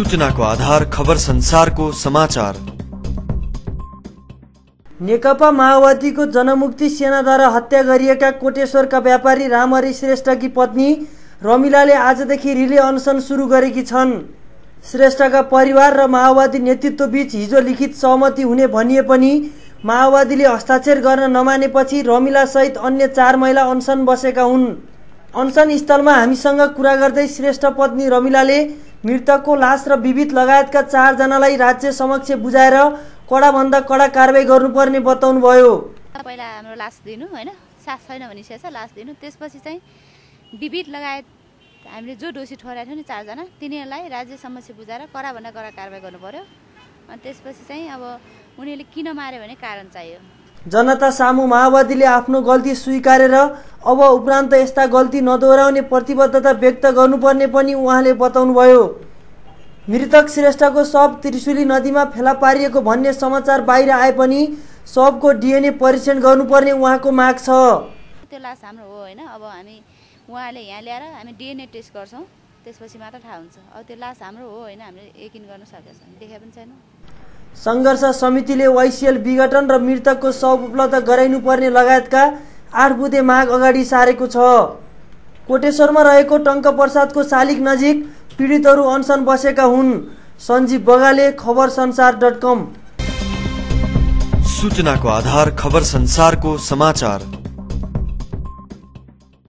सूचनाको आधार खबर संसारको समाचार नेकपा माओवादीको जनमुक्ति सेनाद्वारा हत्या गरिएका कोटेश्वरका व्यापारी रामहरि श्रेष्ठकी पत्नी रमिलाले आजदेखि रिले अनसन सुरु गरेकी छन् श्रेष्ठका परिवार र माओवादी नेतृत्वबीच हिजो लिखित सहमति हुने भनिए पनि माओवादीले हस्ताक्षर गर्न नमानेपछि सहित अन्य चार महिला अनसन बसेका हुन् अनसन स्थलमा हामीसँग कुरा गर्दै श्रेष्ठ पत्नी रमिलाले मृतकको लास र विविध लगायतका चारजनालाई राज्य समक्ष बुझाएर कडाभन्दा कडा कारवाही गर्नुपर्ने बताउनुभयो पहिला हाम्रो लास दिनु होइन सास छैन भने छ लास दिनु त्यसपछि चाहिँ विविध लगायत हामीले जो दोषी ठहराएको थियौँ नि चारजना तिनीहरूलाई राज्य समक्ष बुझाएर कडाभन्दा कडा कारवाही गर्नु अनि त्यसपछि चाहिँ अब उनीहरूले किन मार्यो भने कारण चाहियो जनता सामु माओवादीले आफ्नो गल्ती स्वीकारेर अब उपरान्त यस्ता गल्ती नदोहोऱ्याउने प्रतिबद्धता व्यक्त गर्नुपर्ने पनि उहाँले बताउनुभयो मृतक श्रेष्ठको शव त्रिशुली नदीमा फेला पारिएको भन्ने समाचार बाहिर आए पनि शवको डिएनए परीक्षण गर्नुपर्ने उहाँको माग छ त्यो लास हाम्रो हो होइन अब हामी उहाँले यहाँ ल्याएर हामी डिएनए टेस्ट गर्छौँ त्यसपछि मात्र थाहा हुन्छ अब त्यो लास हाम्रो हो होइन हामीले यकिन गर्न सकेको छैन देखाए पनि छैन सङ्घर्ष समितिले वाइसिएल विघटन र मृतकको शव उपलब्ध गराइनुपर्ने लगायतका आठ बुधे माग अगाडि सारेको छ कोटेश्वरमा रहेको टङ्कप्रसादको सालिक नजिक पीडितहरू अनसन बसेका हुन् सञ्जीव बगाले खबर संसार डट कम सूचनाको आधार खबर संसारको समाचार